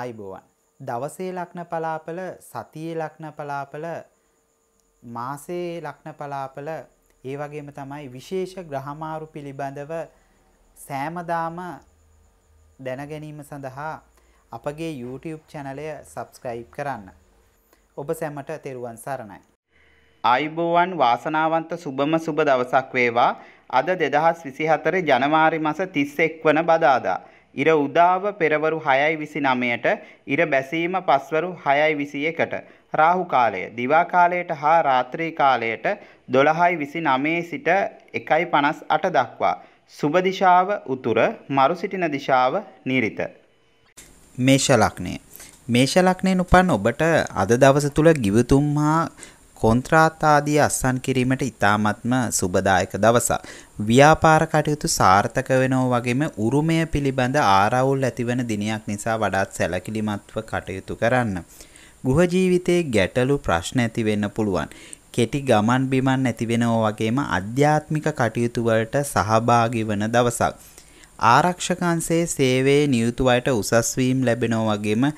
ආයිබෝවන් දවසේ ලක්න පලාපල සතියේ ලක්න පලාපල මාසේ ලක්න පලාපල ඒ වගේම තමයි විශේෂ ග්‍රහමාරු පිළිබඳව සෑමදාම දැනගැනීම සඳහා අපගේ YouTube චැනලය සබස්ක්‍රයිබ් කරන්න. ඔබ සැමට තෙරුවන් සරණයි. අයිබෝවන් වාසනාවන්ත සුබම සුබ දවසක් වේවා අද දෙදහස් විසිහතර ජනවාරි මස තිස්සෙක් වන බදාදා. ඉර උදාව පෙරවරු 6:29ට ඉර බැසීම පස්වරු 6:21ට රාහු කාලය දිවා කාලයට හා රාත්‍රී කාලයට 12:29 සිට 1:58 දක්වා සුබ දිශාව උතුර මරු සිටින දිශාව නිරිත මේෂ ලග්නය මේෂ ලග්නයෙන් උපන් ඔබට අද දවස තුල ගිවිතුම් හා කොන්ත්‍රාත් ආදී අත්සන් කිරීමට ඉතාමත්ම සුබදායක දවසක්. ව්‍යාපාර කටයුතු සාර්ථක වෙනෝ වගේම උරුමය පිළිබඳ ආරවුල් ඇතිවන දිනයක් නිසා වඩාත් සැලකිලිමත්ව කටයුතු කරන්න. ගෘහ ජීවිතයේ ගැටලු ප්‍රශ්න ඇති වෙන්න පුළුවන්. කෙටි ගමන් බිමන් ඇති වෙනෝ වගේම අධ්‍යාත්මික කටයුතු වලට සහභාගී වන දවසක්. ආරක්ෂකංශයේ සේවයේ නියුතු අයට උසස් වීම් ලැබෙනෝ වගේම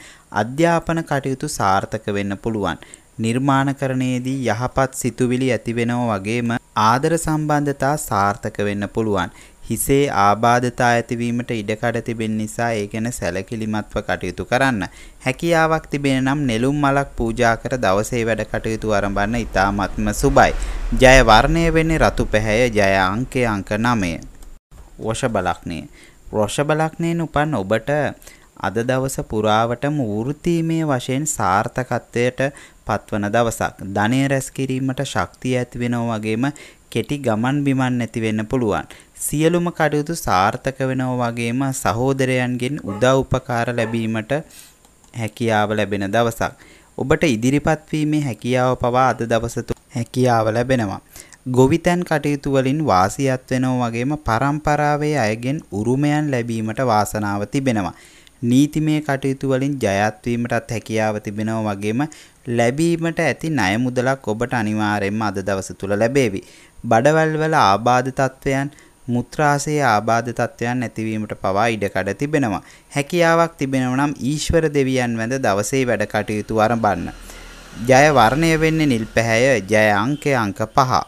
අධ්‍යාපන කටයුතු සාර්ථක වෙන්න පුළුවන්. නිර්මාණකරණයේදී යහපත් සිතුවිලි ඇතිවෙනෝ වගේම ආදර සම්බන්ධතා සාර්ථක වෙන්න පුළුවන්. හිසේ ආබාධතා ඇතිවීමට ඉඩකඩ තිබෙන නිසා ඒ ගැන සැලකිලිමත්ව කටයුතු කරන්න. හැකියාවක් තිබෙන නම් නෙළුම් මලක් පූජා කර දවසේ වැඩ කටයුතු ආරම්භන්න ඉතාමත්ම සුබයි. ජය වර්ණය වෙන්නේ රතු පැහැය ජය අංකය අංක 9. වෂ බලක්නේ. වෘෂභ ලග්නයෙන් උපන් ඔබට අද දවස පුරාවටම වෘත්තීමේ වශයෙන් සාර්ථකත්වයට පත්වන දවසක්. ධනය රැස් කිරීමට ශක්තිය ඇති වෙනවා වගේම කෙටි ගමන් බිමන් නැති වෙන්න පුළුවන්. සියලුම කටයුතු සාර්ථක වෙනවා වගේම සහෝදරයන්ගෙන් උදව් උපකාර ලැබීමට හැකියාව ලැබෙන දවසක්. ඔබට ඉදිරිපත් වීමේ හැකියාව පවා අද දවස හැකියාව ලැබෙනවා. ගොවිතැන් කටයුතු වලින් වාසියත් වෙනවා වගේම පරම්පරාවේ අයගෙන් උරුමයන් ලැබීමට වාසනාව තිබෙනවා. නීතිමය කටයුතු වලින් ජයත් වීමටත් හැකියාව තිබෙනවා වගේම ලැබීමට ඇති ණය මුදලක් ඔබට අනිවාර්යයෙන්ම අද දවස තුල ලැබේවි. බඩවැල් වල ආබාධ තත්වයන් මුත්‍රාසයේ ආබාධ තත්ත්වයන් නැතිවීමට පවා ඉඩකඩ තිබෙනවා. හැකියාවක් තිබෙනවා නම් ඊශ්වර දෙවියන් වැඳ දවසේ වැඩ කටයුතු ආරම්භන්න. ජය වර්ණය වෙන්නේ නිල් පැහැය, ජය අංකය අංක 5.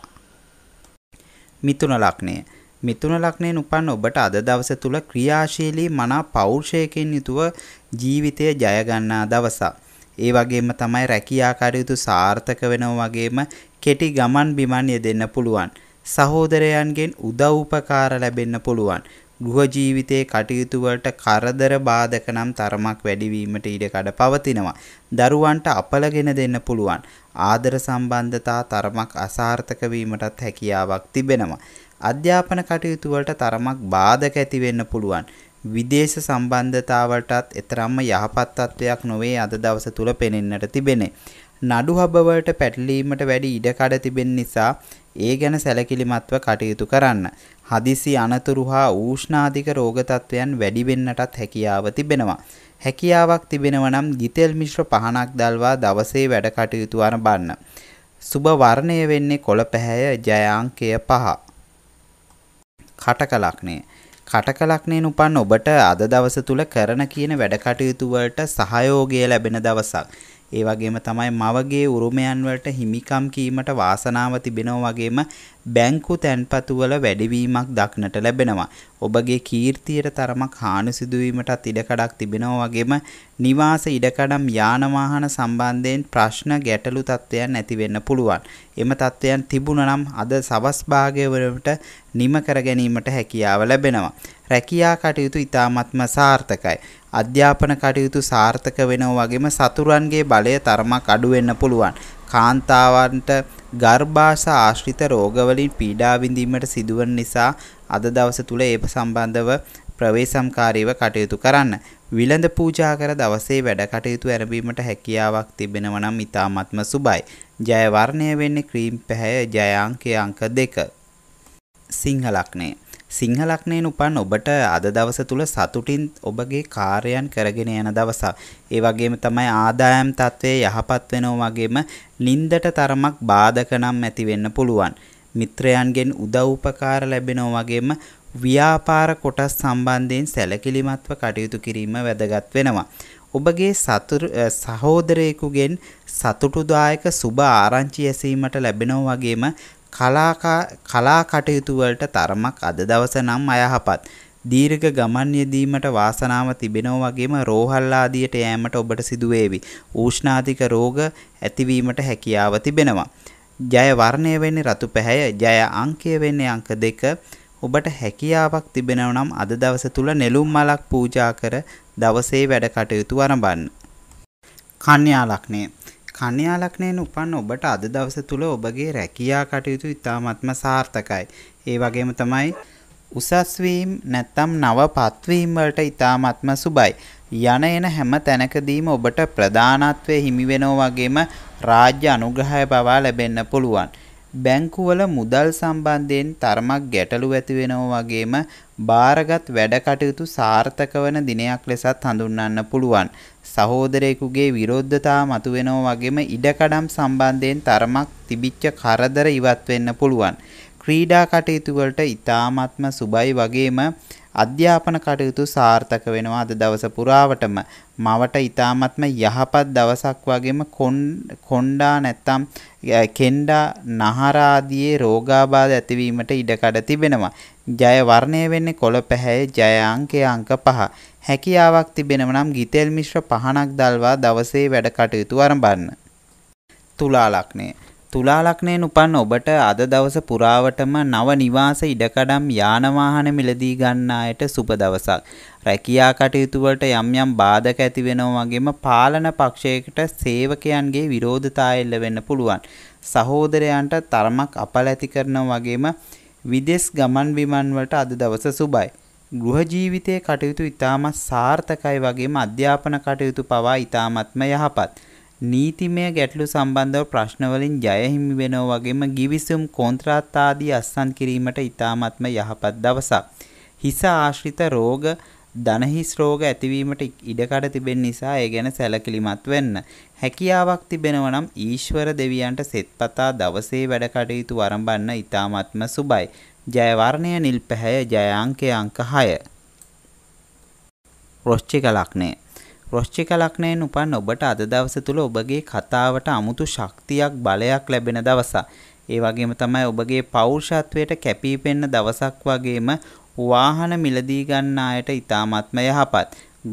මිතුන ලග්නය මෙතුන ලක්ෂණයෙන් උපන් ඔබට අද දවස තුල ක්‍රියාශීලී මනා පෞරුෂයකින් යුතුව ජීවිතය ජය ගන්නා දවසක්. ඒ වගේම තමයි රැකියා කටයුතු සාර්ථක වෙනවා වගේම කෙටි ගමන් බිමන් යෙදෙන්න පුළුවන්. සහෝදරයන්ගෙන් උදව් උපකාර ලැබෙන්න පුළුවන්. ගෘහ ජීවිතයේ කටයුතු වලට කරදර බාධක නම් තරමක් වැඩි වීමට ඉඩ කඩ පවතිනවා. දරුවන්ට අපලගෙන දෙන්න පුළුවන්. ආදර සම්බන්ධතා තරමක් අසාර්ථක වීමටත් හැකියාවක් තිබෙනවා. අධ්‍යාපන කටයුතු වලට තරමක් බාධක ඇති වෙන්න පුළුවන්. විදේශ සම්බන්ධතාවලටත් එතරම්ම යහපත් තත්වයක් නොවේ අද දවස තුල පෙනෙන්නට තිබෙනේ. නඩු හබ වලට පැටලීමට වැඩි ඉඩකඩ තිබෙන නිසා ඒ ගැන සැලකිලිමත්ව කටයුතු කරන්න. හදිසි අනතුරු හා ඌෂ්ණාධික රෝග තත්වයන් වැඩි වෙන්නටත් හැකියාව තිබෙනවා. හැකියාවක් තිබෙනවා නම් ගිතෙල් මිශ්‍ර පහනක් දැල්වා දවසේ වැඩ කටයුතු අරඹන්න. සුබ වර්ණය වෙන්නේ කොළ පැහැය ජය අංකය 5. කටකලක්නේ. කටකලක්නෙන් උපන් ඔබට අද දවස තුල කරන කියන වැඩ කටයුතු වලට සහයෝගය ලැබෙන දවසක්. ඒ වගේම තමයි මවගේ උරුමයන් වලට හිමිකම් කීමට වාසනාව තිබෙනවා වගේම බැංකු තැන්පතු වල වැඩිවීමක් දක්නට ලැබෙනවා. ඔබගේ කීර්තියට තරමක් හානි සිදුවීමටත් ඉඩකඩක් තිබෙනවා වගේම නිවාස ඉඩකඩම් යාන වාහන සම්බන්ධයෙන් ප්‍රශ්න ගැටලු තත්ත්වයන් ඇති වෙන්න පුළුවන්. එම තත්ත්වයන් තිබුණනම් අද සවස් භාගය වලට නිම කර ගැනීමට හැකියාව ලැබෙනවා. රැකියා කටයුතු ඉතාමත්ම සාර්ථකයි. අධ්‍යාපන කටයුතු සාර්ථක වෙනවා වගේම සතුරන්ගේ බලය තරමක් අඩු වෙන්න පුළුවන්. කාන්තාවන්ට ගර්භාෂ ආශ්‍රිත රෝගවලින් පීඩා විඳීමට සිදුවන නිසා අද දවස තුල ඒ සම්බන්ධව ප්‍රවේශම්කාරීව කටයුතු කරන්න. විලඳ පූජා කර දවසේ වැඩ කටයුතු ඇරඹීමට හැකියාවක් තිබෙනවා නම් ඉතාමත්ම සුබයි. ජය වර්ණය වෙන්නේ ක්‍රීම් පැහැය ජය අංකය අංක 2. සිංහ ලක්ෂණය සිංහලක්නයෙන් උපන් ඔබට අද දවස තුළ සතුටින් ඔබගේ කාර්යයන් කරගෙන යන දවසක්. ඒ වගේම තමයි ආදායම් තත්ත්වය යහපත් වෙනවා වගේම නින්දට තරමක් බාධක නම් ඇති වෙන්න පුළුවන්. මිත්‍රයන්ගෙන් උදව් උපකාර ලැබෙනවා වගේම ව්‍යාපාර කොටස් සම්බන්ධයෙන් සැලකිලිමත්ව කටයුතු කිරීම වැදගත් වෙනවා. ඔබගේ සහෝදරයෙකුගෙන් සතුටුදායක සුබ ආරංචි ඇසීමට ලැබෙනවා වගේම කලාකා කලා කටයුතු වලට තරමක් අද දවස නම් අයහපත්. දීර්ඝ ගමන් යෙදීමට වාසනාව තිබෙනා වගේම රෝහල් ආදියට යෑමට ඔබට සිදු වේවි. ඌෂ්ණාධික රෝග ඇතිවීමට හැකියාව තිබෙනවා. ජය වර්ණය වෙන්නේ රතු පැහැය, ජය අංකය වෙන්නේ අංක දෙක. ඔබට හැකියාවක් තිබෙනව නම් අද දවස තුල නෙළුම් මලක් පූජා කර දවසේ වැඩ කටයුතු ආරම්භන්න. කන්‍යා ලග්නය කන්‍යා ලග්නයෙන් උපන් ඔබට අද දවස තුල ඔබගේ රැකියා කටයුතු ඉතාමත්ම සාර්ථකයි. ඒ වගේම තමයි උසස් වීම නැත්නම් නව පත්වීම් වලට ඉතාමත්ම සුබයි. යන එන හැම තැනකදීම ඔබට ප්‍රධානත්වයේ හිමි වෙනවා වගේම රාජ්‍ය අනුග්‍රහය පවා ලැබෙන්න පුළුවන්. බැංකුවල මුදල් සම්බන්ධයෙන් තරමක් ගැටලු ඇති වෙනවා වගේම බාරගත් වැඩ කටයුතු සාර්ථක වන දිනයක් ලෙසත් හඳුන්වන්න පුළුවන්. සහෝදරයෙකුගේ විරෝධතා මතුවෙනවා වගේම ඉඩකඩම් සම්බන්ධයෙන් තරමක් තිබිච්ච කරදර ඉවත් වෙන්න පුළුවන්. ක්‍රීඩා කටයුතු වලට ඊ타ත්ම සුබයි වගේම අධ්‍යාපන කටයුතු සාර්ථක වෙනවා අද දවස පුරාවටම මවට ඊ타මත්ම යහපත් දවසක් වගේම කොණ්ඩා නැත්තම් කෙන්ඩා නහරාදියේ රෝගාබාධ ඇතිවීමට ඉඩකඩ තිබෙනවා. ජය වර්ණය වෙන්නේ කොළ පැහැයේ ජය අංකය අංක 5. හැකියාවක් තිබෙනව නම් ගිතෙල් මිශ්‍ර පහනක් දල්වා දවසේ වැඩ කටයුතු ආරම්භන්න. තුලා ලග්නය තුලා ලග්නයෙන් උපන් ඔබට අද දවස පුරාවටම නව නිවාස ඉඩකඩම් යාන වාහන මිලදී ගන්න අයට සුබ දවසක්. රැකියා කටයුතු වලට යම් යම් බාධක ඇති වෙනවා වගේම පාලන පක්ෂයකට සේවකයන්ගේ විරෝධතාවය එල්ල වෙන්න පුළුවන්. සහෝදරයන්ට තරමක් අපලැති කරනවා වගේම විදේශ ගමන් බිමන් වලට අද දවස සුබයි. ගෘහ ජීවිතයේ කටයුතු ඉතාමත් සාර්ථකයි වගේම අධ්‍යාපන කටයුතු පවා ඉතාමත්ම යහපත්. නීතිමය ගැටලු සම්බන්ධව ප්‍රශ්නවලින් ජය හිමි වෙනෝ වගේම ගිවිසුම් කොන්ත්‍රාත් ආදී අත්සන් කිරීමට ඉතාමත්ම යහපත් දවසක්. හිස ආශ්‍රිත රෝග දනහිස් රෝග ඇතිවීමට ඉඩකඩ තිබෙන නිසා ඒ ගැන සැලකිලිමත් වෙන්න. හැකියාවක් තිබෙනවා නම් ඊශ්වර දෙවියන්ට සෙත්පතා දවසේ වැඩ කටයුතු ආරම්භන්න ඉතාමත්ම සුබයි. ජය වර්ණය නිල් පැහැය ජය අංකය අංක 6. වෘශ්චික ලග්නය වෘශ්චික ලග්නයෙන් උපන් ඔබට අද දවස තුල ඔබගේ කතාවට 아무තු ශක්තියක් බලයක් ලැබෙන දවසක්. ඒ වගේම තමයි ඔබගේ පෞරුෂත්වයට කැපිපෙන්න දවසක් වගේම වාහන මිලදී ගන්න අයට ඉතාමත්ම යහපත්.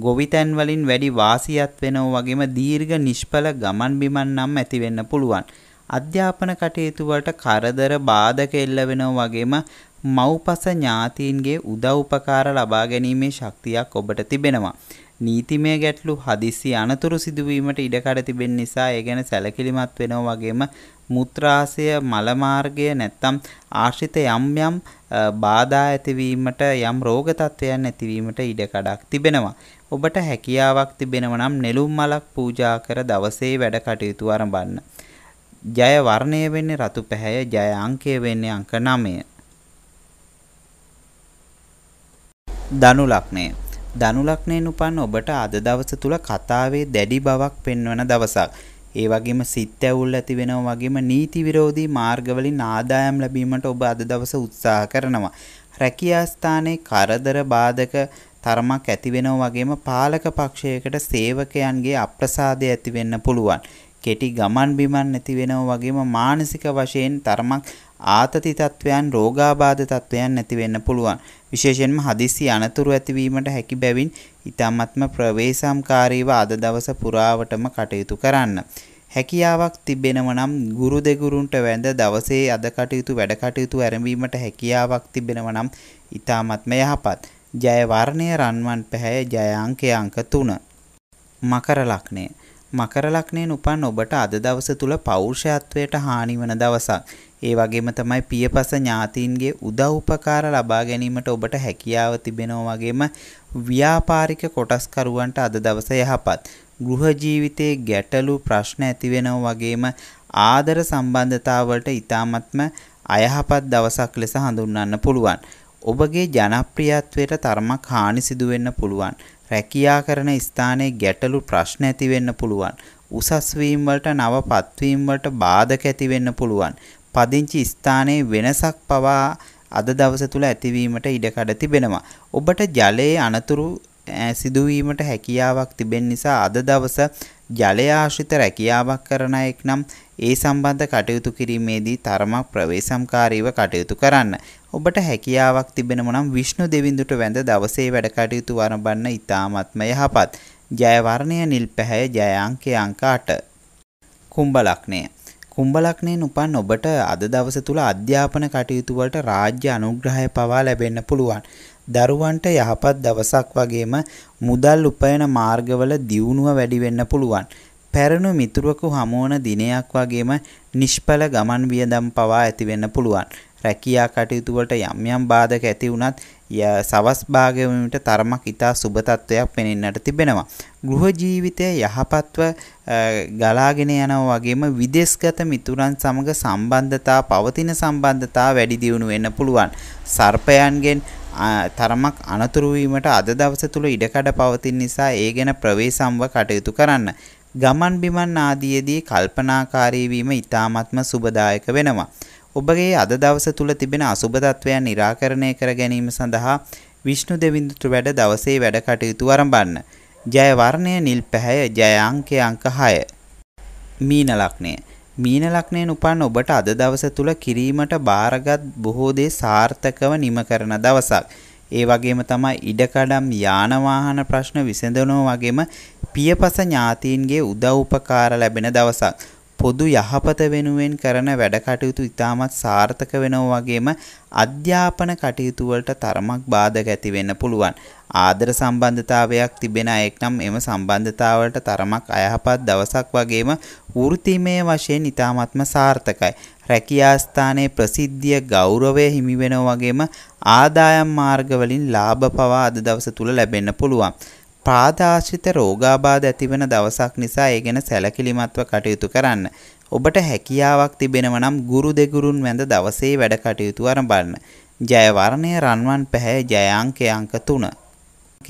ගොවිතැන් වලින් වැඩි වාසියක් වෙනවා වගේම දීර්ඝ නිෂ්ඵල ගමන් බිමන් නම් ඇති වෙන්න පුළුවන්. අධ්‍යාපන කටයුතු වලට කරදර බාධක එල්ල වෙනවා වගේම මව්පස ඥාතීන්ගේ උදව් උපකාර ලබා ගැනීමේ ශක්තියක් ඔබට තිබෙනවා. නීතිමය ගැටලු හදිසි අනතුරු සිදුවීමට ඉඩකඩ තිබෙන නිසා ඒ ගැන සැලකිලිමත් වෙනවා වගේම මුත්‍රාශය මල මාර්ගය නැත්නම් ආශ්‍රිත යම් යම් බාධා ඇතිවීමට යම් රෝග තත්ත්වයන් ඇතිවීමට ඉඩකඩක් තිබෙනවා. ඔබට හැකියාවක් තිබෙනවා නම් නෙළුම් මලක් පූජා කර දවසේ වැඩ කටයුතු ආරම්භන්න. ජය වර්ණය වෙන්නේ රතු පැහැය, ජය අංකය වෙන්නේ අංක 9. දනු ලග්නය ධනු ලග්නයෙන් උපන් ඔබට අද දවස තුල කතාවේ දැඩි බවක් පෙන්වන දවසක්. ඒ වගේම සිත් ඇවුල් ඇති වෙනවා වගේම නීති විරෝධී මාර්ගවලින් ආදායම් ලැබීමට ඔබ අද දවස උත්සාහ කරනවා. රැකියා ස්ථානයේ කරදර බාධක තරමක් ඇති වෙනවා වගේම පාලක පක්ෂයකට සේවකයන්ගේ අප්‍රසාදය ඇති වෙන්න පුළුවන්. කෙටි ගමන් බිමන් නැති වෙනවා වගේම මානසික වශයෙන් තරමක් ආතති තත්වයන් රෝගාබාධ තත්වයන් නැති වෙන්න පුළුවන්. විශේෂයෙන්ම හදිසි අනතුරු ඇතිවීමට හැකි බැවින් ඊටාත්ම ප්‍රවේශම්කාරීව අද දවස පුරාවටම කටයුතු කරන්න. හැකියාවක් තිබෙනව නම් ගුරු දෙගුරුන්ට වැඳ දවසේ අද කටයුතු වැඩ කටයුතු ඇරඹීමට හැකියාවක් තිබෙනව නම් ඊටාත්ම යහපත්. ජය වර්ණය රන්වන් පැහැය ජය අංකය අංක 3. මකර ලග්නය මකර ලග්නයෙන් උපන් ඔබට අද දවස තුල පෞරුෂත්වයට හානි වන දවසක්. ඒ වගේම තමයි පියපස ඥාතීන්ගේ උදව් උපකාර ලබා ගැනීමට ඔබට හැකියාව තිබෙනවා වගේම ව්‍යාපාරික කොටස්කරුවන්ට අද දවස යහපත්. ගෘහ ජීවිතයේ ගැටලු ප්‍රශ්න ඇති වෙනවා වගේම ආදර සම්බන්ධතාවලට ඊ타මත්ම අයහපත් දවසක් ලෙස හඳුන්වන්න පුළුවන්. ඔබගේ ජනප්‍රියත්වයට තරමක් හානි සිදු වෙන්න පුළුවන්. රැකියා කරන ස්ථානයේ ගැටලු ප්‍රශ්න ඇති වෙන්න පුළුවන්. උසස් වීම වලට නව පත්වීම් වලට බාධක ඇති වෙන්න පුළුවන්. පදිංචි ස්ථානයේ වෙනසක් පවා අද දවස තුල ඇතිවීමට ඉඩකඩ තිබෙනවා. ඔබට ජලයේ අනතුරු සිදුවීමට හැකියාවක් තිබෙන නිසා අද දවස ජලය ආශ්‍රිත රැකියාවක් කරන එක් නම් ඒ සම්බන්ධ කටයුතු කිරීමේදී තරමක් ප්‍රවේශම්කාරීව කටයුතු කරන්න. ඔබට හැකියාවක් තිබෙනම නම් විෂ්ණු දෙවිඳුට වැඳ දවසේ වැඩ කටයුතු වරඹන්න ඉතාමත්ම යහපත්. ජය වර්ණය නිල් පැහැය ජය අංකය අංක 8. කුම්භ ලග්නය. කුම්භ ලග්නයෙන් උපන් ඔබට අද දවස තුල අධ්‍යාපන කටයුතු වලට රාජ්‍ය අනුග්‍රහය පවා ලැබෙන්න පුළුවන්. දරුවන්ට යහපත් දවසක් වගේම මුදල් උපයන මාර්ගවල දියුණුව වැඩි වෙන්න පුළුවන්. පැරණු මිතුරකු හමුවන දිනයක් වගේම නිෂ්ඵල ගමන් වියදම් පවා ඇති වෙන්න පුළුවන්. රැකියා කටයුතු වලට යම් යම් බාධක ඇති වුණත් සවස් භාගවීමට තරමක් ඉතා සුබ තත්වයක් පෙනෙන්නට තිබෙනවා. ගෘහ ජීවිතය යහපත්ව ගලාගෙන යනවා වගේම විදේශගත මිතුරන් සමග සම්බන්ධතා පවතින සම්බන්ධතා වැඩි දියුණු වෙන්න පුළුවන්. සර්පයන්ගෙන් තරමක් අනතුරු වීමට අද දවස තුල ඉඩකඩ පවතින නිසා ඒ ගැන ප්‍රවේසම්ව කටයුතු කරන්න. ගමන් බිමන් ආදීයේදී කල්පනාකාරී වීම ඉතාමත්ම සුබදායක වෙනවා. ඔබගේ අද දවස තුළ තිබෙන අසුබ තත්වයන් निराකරණය කර ගැනීම සඳහා විෂ්ණු දෙවිඳුට වැඩ දවසේ වැඩ කටයුතු ආරම්භන්න. ජය වර්ණය නිල් පැහැය ජය අංකය අංක 6. මීන ලග්නය මීන ලග්නයෙන් උපන් ඔබට අද දවස තුල කිරීමට බාරගත් බොහෝ දේ සාර්ථකව නිම කරන දවසක්. ඒ වගේම තමයි ඉඩකඩම් යාන වාහන ප්‍රශ්න විසඳනවා වගේම පියපස ඥාතීන්ගේ උදව් උපකාර ලැබෙන දවසක්. පොදු යහපත වෙනුවෙන් කරන වැඩ කටයුතු ඉතාමත් සාර්ථක වෙනවා වගේම අධ්‍යාපන කටයුතු වලට තරමක් බාධක ඇති වෙන්න පුළුවන්. ආදර සම්බන්ධතාවයක් තිබෙන අයෙක් නම් එම සම්බන්ධතාවලට තරමක් අයහපත් දවසක් වගේම වෘත්තිමය වශයෙන් ඉතාමත්ම සාර්ථකයි. රැකියා ස්ථානයේ ප්‍රසිද්ධිය ගෞරවය හිමි වෙනවා වගේම ආදායම් මාර්ගවලින් ලාභ පවා අද දවස තුල ලැබෙන්න පුළුවන්. පාදාශ්‍රිත රෝගාබාධ ඇතිවන දවසක් නිසා ඒ ගැන සැලකිලිමත්ව කටයුතු කරන්න. ඔබට හැකියාවක් තිබෙනව නම් ගුරු දෙගුරුන් වැඳ දවසේ වැඩ කටයුතු ආරම්භන්න. ජයවර්ණය රන්වන් පැහැ ජය අංක 3.